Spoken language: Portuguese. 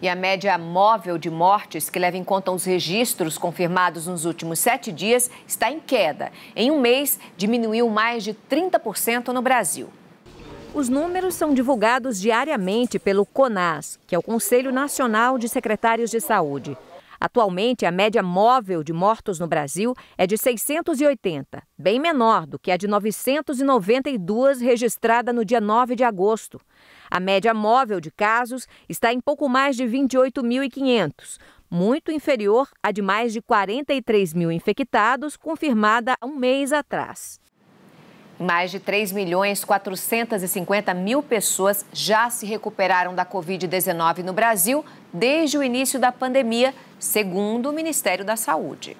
E a média móvel de mortes, que leva em conta os registros confirmados nos últimos sete dias, está em queda. Em um mês, diminuiu mais de 30% no Brasil. Os números são divulgados diariamente pelo CONAS, que é o Conselho Nacional de Secretários de Saúde. Atualmente, a média móvel de mortos no Brasil é de 680, bem menor do que a de 992 registrada no dia 9 de agosto. A média móvel de casos está em pouco mais de 28.500, muito inferior à de mais de 43 mil infectados confirmada um mês atrás. Mais de 3 milhões 450 mil pessoas já se recuperaram da Covid-19 no Brasil desde o início da pandemia, segundo o Ministério da Saúde.